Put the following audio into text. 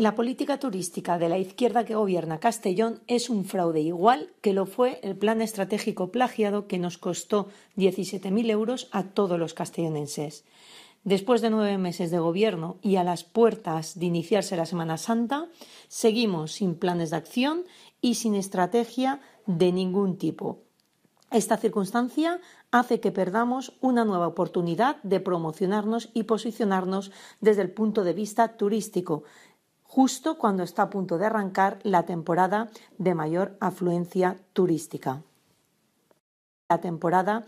La política turística de la izquierda que gobierna Castellón es un fraude igual que lo fue el plan estratégico plagiado que nos costó 17.000 euros a todos los castellonenses. Después de nueve meses de gobierno y a las puertas de iniciarse la Semana Santa, seguimos sin planes de acción y sin estrategia de ningún tipo. Esta circunstancia hace que perdamos una nueva oportunidad de promocionarnos y posicionarnos desde el punto de vista turístico, justo cuando está a punto de arrancar la temporada de mayor afluencia turística. La temporada